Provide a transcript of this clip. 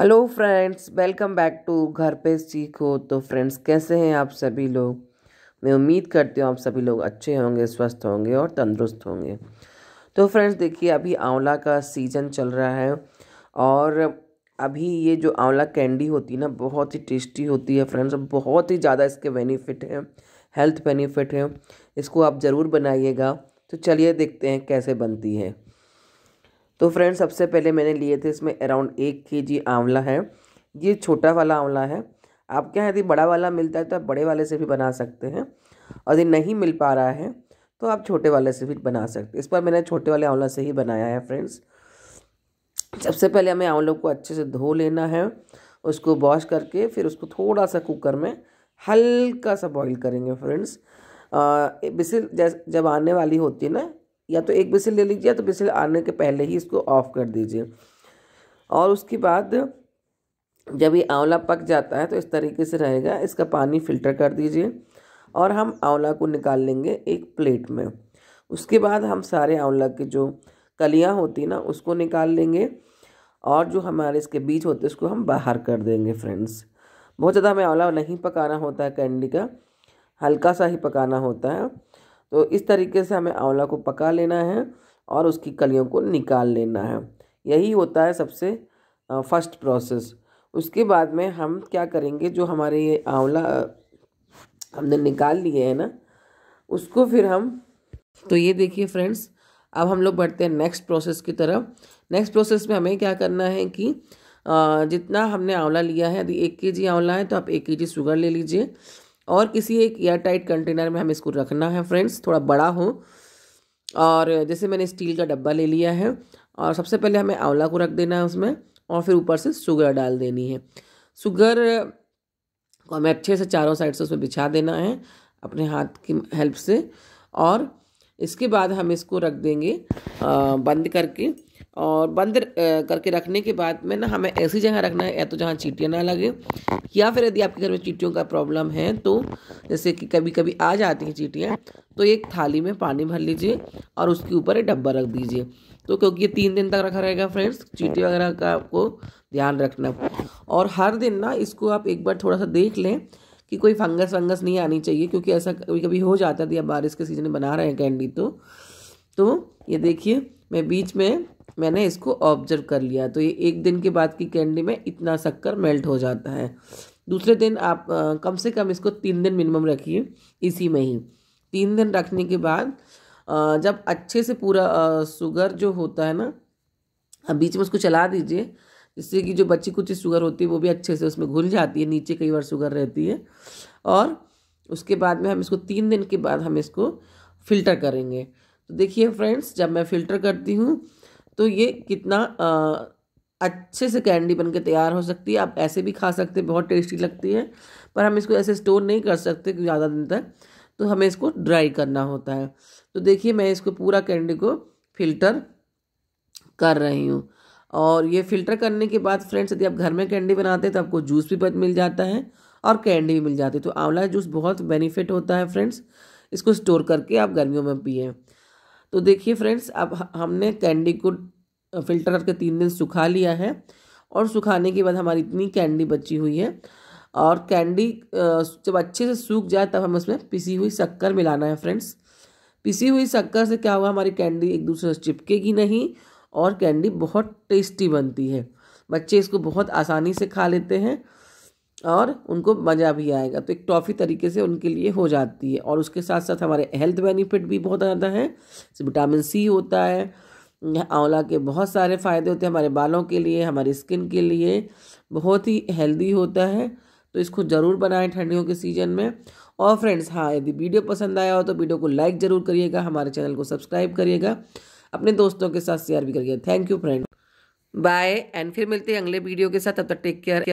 hello friends welcome back to घर पे सीखो तो फ्रेंड्स कैसे हैं आप सभी लोग मैं उम्मीद करती हूँ आप सभी लोग अच्छे होंगे स्वस्थ होंगे और तंदुरुस्त होंगे तो फ्रेंड्स देखिए अभी आंवला का सीज़न चल रहा है और अभी ये जो आंवला कैंडी होती है ना बहुत ही टेस्टी होती है फ्रेंड्स बहुत ही ज़्यादा इसके बेनिफिट हैं हेल्थ बेनिफिट हैं इसको आप ज़रूर बनाइएगा तो चलिए देखते हैं कैसे बनती है तो फ्रेंड्स सबसे पहले मैंने लिए थे इसमें अराउंड एक के जी आंवला है ये छोटा वाला आंवला है आपके यहाँ यदि बड़ा वाला मिलता है तो आप बड़े वाले से भी बना सकते हैं और यदि नहीं मिल पा रहा है तो आप छोटे वाले से भी बना सकते हैं इस पर मैंने छोटे वाले आंवला से ही बनाया है फ्रेंड्स सबसे पहले हमें आंवलों को अच्छे से धो लेना है उसको वॉश करके फिर उसको थोड़ा सा कुकर में हल्का सा बॉईल करेंगे फ्रेंड्स बिसिल जैसे जब आने वाली होती है ना या तो एक बिसिल ले लीजिए या तो बिसिल आने के पहले ही इसको ऑफ़ कर दीजिए और उसके बाद जब ये आंवला पक जाता है तो इस तरीके से रहेगा इसका पानी फिल्टर कर दीजिए और हम आंवला को निकाल लेंगे एक प्लेट में उसके बाद हम सारे आंवला के जो कलियाँ होती ना उसको निकाल लेंगे और जो हमारे इसके बीज होते हैं उसको हम बाहर कर देंगे फ्रेंड्स बहुत ज़्यादा हमें आंवला नहीं पकाना होता है कैंडी का हल्का सा ही पकाना होता है तो इस तरीके से हमें आंवला को पका लेना है और उसकी कलियों को निकाल लेना है यही होता है सबसे फर्स्ट प्रोसेस उसके बाद में हम क्या करेंगे जो हमारे ये आंवला हमने निकाल लिए है ना उसको फिर हम तो ये देखिए फ्रेंड्स अब हम लोग बढ़ते हैं नेक्स्ट प्रोसेस की तरफ नेक्स्ट प्रोसेस में हमें क्या करना है कि जितना हमने आंवला लिया है यदि एक के जी आंवला है तो आप एक के जी शुगर ले लीजिए और किसी एक एयरटाइट कंटेनर में हमें इसको रखना है फ्रेंड्स थोड़ा बड़ा हो और जैसे मैंने स्टील का डब्बा ले लिया है और सबसे पहले हमें आंवला को रख देना है उसमें और फिर ऊपर से शुगर डाल देनी है शुगर को हमें अच्छे से चारों साइड से उसमें बिछा देना है अपने हाथ की हेल्प से और इसके बाद हम इसको रख देंगे आ, बंद करके और बंद करके रखने के बाद में ना हमें ऐसी जगह रखना है या तो जहाँ चीटियाँ ना लगे या फिर यदि आपके घर में चीटियों का प्रॉब्लम है तो जैसे कि कभी कभी आ जाती हैं चीटियाँ तो एक थाली में पानी भर लीजिए और उसके ऊपर एक डब्बा रख दीजिए तो क्योंकि ये तीन दिन तक रखा रहेगा फ्रेंड्स चीटी वगैरह का आपको ध्यान रखना और हर दिन ना इसको आप एक बार थोड़ा सा देख लें कि कोई फंगस वंगस नहीं आनी चाहिए क्योंकि ऐसा कभी कभी हो जाता है अब बारिश के सीजन में बना रहे हैं कैंडी तो तो ये देखिए मैं बीच में मैंने इसको ऑब्जर्व कर लिया तो ये एक दिन के बाद की कैंडी में इतना शक्कर मेल्ट हो जाता है दूसरे दिन आप आ, कम से कम इसको तीन दिन मिनिमम रखिए इसी में ही तीन दिन रखने के बाद आ, जब अच्छे से पूरा आ, सुगर जो होता है ना आप बीच में उसको चला दीजिए जिससे कि जो बच्ची कुछ शुगर होती है वो भी अच्छे से उसमें घुल जाती है नीचे कई बार शुगर रहती है और उसके बाद में हम इसको तीन दिन के बाद हम इसको फ़िल्टर करेंगे तो देखिए फ्रेंड्स जब मैं फ़िल्टर करती हूँ तो ये कितना आ, अच्छे से कैंडी बन के तैयार हो सकती है आप ऐसे भी खा सकते हैं बहुत टेस्टी लगती है पर हम इसको ऐसे स्टोर नहीं कर सकते ज़्यादा दिन तक तो हमें इसको ड्राई करना होता है तो देखिए मैं इसको पूरा कैंडी को फिल्टर कर रही हूँ और ये फिल्टर करने के बाद फ्रेंड्स यदि आप घर में कैंडी बनाते हैं तो आपको जूस भी मिल जाता है और कैंडी भी मिल जाती है तो आंवला जूस बहुत बेनिफिट होता है फ्रेंड्स इसको स्टोर करके आप गर्मियों में पिए तो देखिए फ्रेंड्स अब हमने कैंडी को फिल्टर करके तीन दिन सुखा लिया है और सुखाने के बाद हमारी इतनी कैंडी बची हुई है और कैंडी जब अच्छे से सूख जाए तब हम उसमें पिसी हुई शक्कर मिलाना है फ्रेंड्स पिसी हुई शक्कर से क्या होगा हमारी कैंडी एक दूसरे से चिपकेगी नहीं और कैंडी बहुत टेस्टी बनती है बच्चे इसको बहुत आसानी से खा लेते हैं और उनको मज़ा भी आएगा तो एक टॉफ़ी तरीके से उनके लिए हो जाती है और उसके साथ साथ हमारे हेल्थ बेनिफिट भी बहुत ज़्यादा हैं विटामिन सी होता है आंवला के बहुत सारे फ़ायदे होते हैं हमारे बालों के लिए हमारी स्किन के लिए बहुत ही हेल्दी होता है तो इसको ज़रूर बनाएं ठंडियों के सीज़न में और फ्रेंड्स हाँ यदि वीडियो पसंद आया हो तो वीडियो को लाइक ज़रूर करिएगा हमारे चैनल को सब्सक्राइब करिएगा अपने दोस्तों के साथ शेयर भी करिएगा thank you friend bye and फिर मिलते हैं अगले वीडियो के साथ तब तक टेक केयर